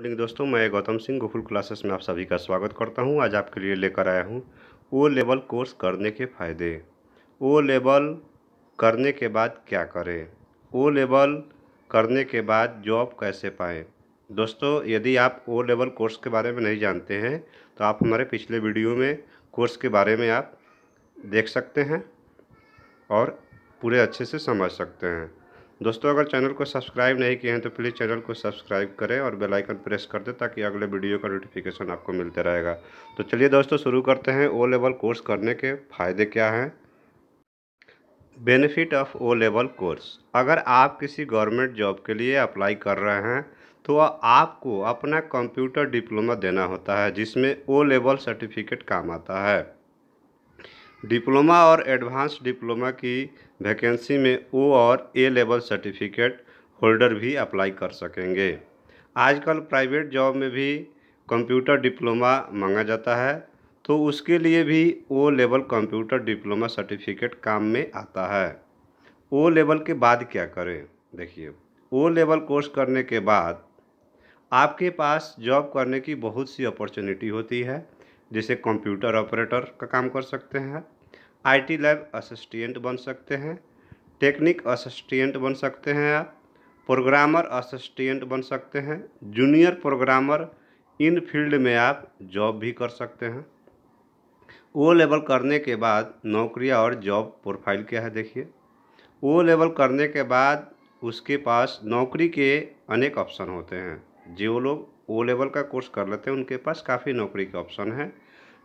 morning दोस्तों मैं Gautam Singh Gokul classes में आप सभी का स्वागत करता हूं आज आपके लिए लेकर आया हूं ओ लेवल कोर्स करने के फ़ायदे ओ लेवल करने के बाद क्या करें ओ लेवल करने के बाद जॉब कैसे पाएँ दोस्तों यदि आप ओ लेवल कोर्स के बारे में नहीं जानते हैं तो आप हमारे पिछले वीडियो में कोर्स के बारे में आप देख सकते हैं और पूरे अच्छे से समझ सकते हैं दोस्तों अगर चैनल को सब्सक्राइब नहीं किए हैं तो प्लीज़ चैनल को सब्सक्राइब करें और बेल आइकन प्रेस कर दें ताकि अगले वीडियो का नोटिफिकेशन आपको मिलते रहेगा तो चलिए दोस्तों शुरू करते हैं ओ लेवल कोर्स करने के फ़ायदे क्या हैं benefit of O level course अगर आप किसी गवर्नमेंट जॉब के लिए अप्लाई कर रहे हैं तो आपको अपना कंप्यूटर डिप्लोमा देना होता है जिसमें ओ लेवल सर्टिफिकेट काम आता है डिप्लोमा और एडवांस डिप्लोमा की वैकेंसी में ओ और ए लेवल सर्टिफिकेट होल्डर भी अप्लाई कर सकेंगे आजकल प्राइवेट जॉब में भी कंप्यूटर डिप्लोमा मांगा जाता है तो उसके लिए भी O level computer diploma certificate काम में आता है ओ लेवल के बाद क्या करें देखिए ओ लेवल कोर्स करने के बाद आपके पास जॉब करने की बहुत सी अपॉर्चुनिटी होती है जैसे कंप्यूटर ऑपरेटर का काम कर सकते हैं आईटी लैब असिस्टेंट बन सकते हैं टेक्निक असिस्टेंट बन सकते हैं आप प्रोग्रामर असिस्टेंट बन सकते हैं जूनियर प्रोग्रामर इन फील्ड में आप जॉब भी कर सकते हैं ओ लेवल करने के बाद नौकरी और जॉब प्रोफाइल क्या है देखिए ओ लेवल करने के बाद उसके पास नौकरी के अनेक ऑप्शन होते हैं जो लोग ओ लेवल का कोर्स कर लेते हैं उनके पास काफ़ी नौकरी के ऑप्शन है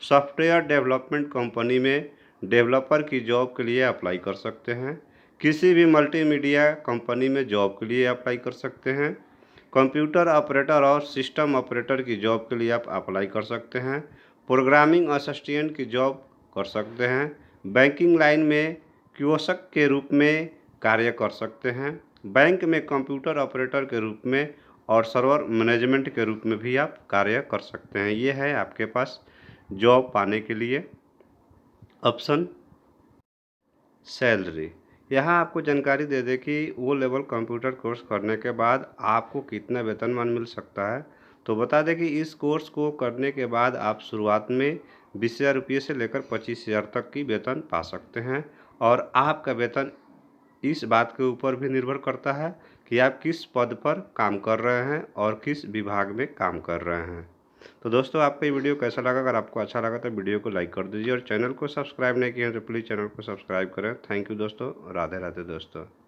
सॉफ्टवेयर डेवलपमेंट कंपनी में डेवलपर की जॉब के लिए अप्लाई कर सकते हैं किसी भी मल्टीमीडिया कंपनी में जॉब के लिए अप्लाई कर सकते हैं कंप्यूटर ऑपरेटर और सिस्टम ऑपरेटर की जॉब के लिए आप अप्लाई कर सकते हैं प्रोग्रामिंग असिस्टेंट की जॉब कर सकते हैं बैंकिंग लाइन में क्योशक के रूप में कार्य कर सकते हैं बैंक में कंप्यूटर ऑपरेटर के रूप में और सर्वर मैनेजमेंट के रूप में भी आप कार्य कर सकते हैं ये है आपके पास जॉब पाने के लिए ऑप्शन सैलरी यहाँ आपको जानकारी दे दें कि वो लेवल कंप्यूटर कोर्स करने के बाद आपको कितना वेतनमान मिल सकता है तो बता दें कि इस कोर्स को करने के बाद आप शुरुआत में बीस हज़ार रुपये से लेकर पच्चीस हज़ार तक की वेतन पा सकते हैं और आपका वेतन इस बात के ऊपर भी निर्भर करता है कि आप किस पद पर काम कर रहे हैं और किस विभाग में काम कर रहे हैं तो दोस्तों आपको ये वीडियो कैसा लगा अगर आपको अच्छा लगा तो वीडियो को लाइक कर दीजिए और चैनल को सब्सक्राइब नहीं किया तो प्लीज़ चैनल को सब्सक्राइब करें थैंक यू दोस्तों राधे राधे दोस्तों